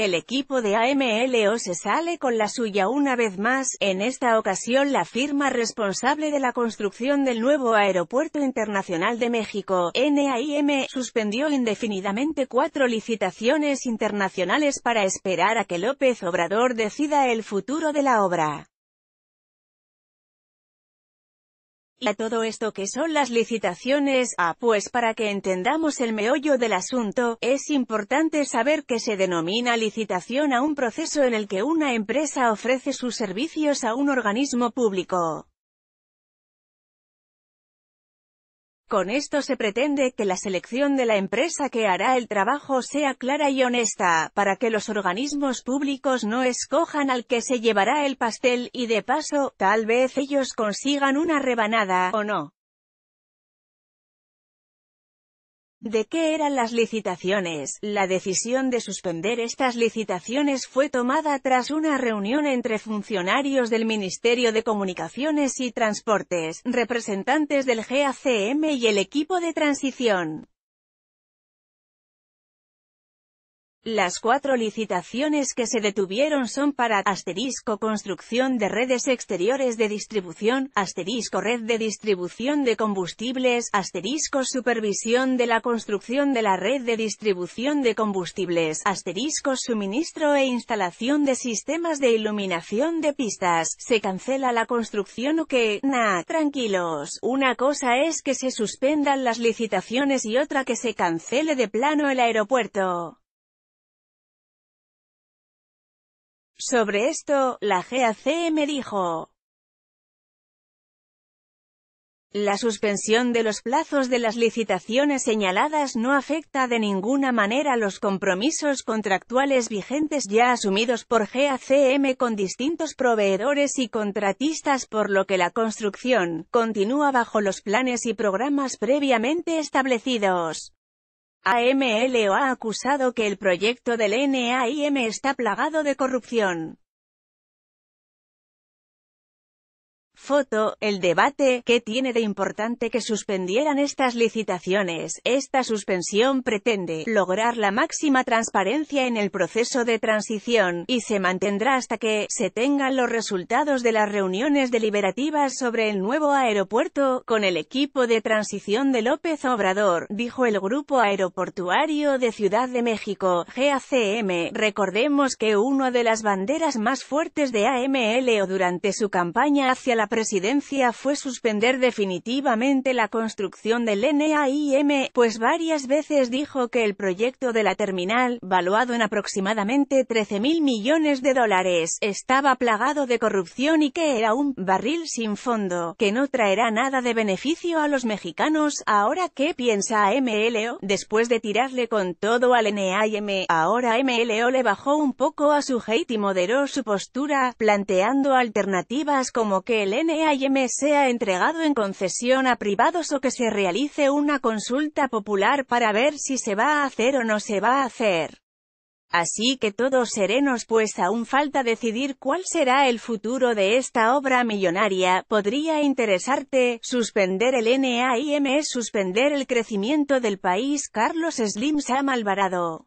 El equipo de AMLO se sale con la suya una vez más, en esta ocasión la firma responsable de la construcción del nuevo Aeropuerto Internacional de México, NAIM, suspendió indefinidamente cuatro licitaciones internacionales para esperar a que López Obrador decida el futuro de la obra. Y a todo esto que son las licitaciones, ah pues para que entendamos el meollo del asunto, es importante saber que se denomina licitación a un proceso en el que una empresa ofrece sus servicios a un organismo público. Con esto se pretende que la selección de la empresa que hará el trabajo sea clara y honesta, para que los organismos públicos no escojan al que se llevará el pastel, y de paso, tal vez ellos consigan una rebanada, o no. ¿De qué eran las licitaciones? La decisión de suspender estas licitaciones fue tomada tras una reunión entre funcionarios del Ministerio de Comunicaciones y Transportes, representantes del GACM y el equipo de transición. Las cuatro licitaciones que se detuvieron son para asterisco construcción de redes exteriores de distribución, asterisco red de distribución de combustibles, asterisco supervisión de la construcción de la red de distribución de combustibles, asterisco suministro e instalación de sistemas de iluminación de pistas, se cancela la construcción o que, nah, tranquilos, una cosa es que se suspendan las licitaciones y otra que se cancele de plano el aeropuerto. Sobre esto, la GACM dijo, la suspensión de los plazos de las licitaciones señaladas no afecta de ninguna manera los compromisos contractuales vigentes ya asumidos por GACM con distintos proveedores y contratistas por lo que la construcción continúa bajo los planes y programas previamente establecidos. AMLO ha acusado que el proyecto del NAIM está plagado de corrupción. Foto, el debate, que tiene de importante que suspendieran estas licitaciones? Esta suspensión pretende lograr la máxima transparencia en el proceso de transición, y se mantendrá hasta que se tengan los resultados de las reuniones deliberativas sobre el nuevo aeropuerto, con el equipo de transición de López Obrador, dijo el Grupo Aeroportuario de Ciudad de México, GACM. Recordemos que una de las banderas más fuertes de AMLO durante su campaña hacia la presidencia fue suspender definitivamente la construcción del NAIM, pues varias veces dijo que el proyecto de la terminal, valuado en aproximadamente 13.000 millones de dólares, estaba plagado de corrupción y que era un barril sin fondo, que no traerá nada de beneficio a los mexicanos. Ahora, ¿qué piensa MLO? Después de tirarle con todo al NAIM, ahora MLO le bajó un poco a su hate y moderó su postura, planteando alternativas como que el NAIM sea entregado en concesión a privados o que se realice una consulta popular para ver si se va a hacer o no se va a hacer. Así que todos serenos pues aún falta decidir cuál será el futuro de esta obra millonaria, podría interesarte, suspender el NAIM suspender el crecimiento del país Carlos Slim Sam Alvarado.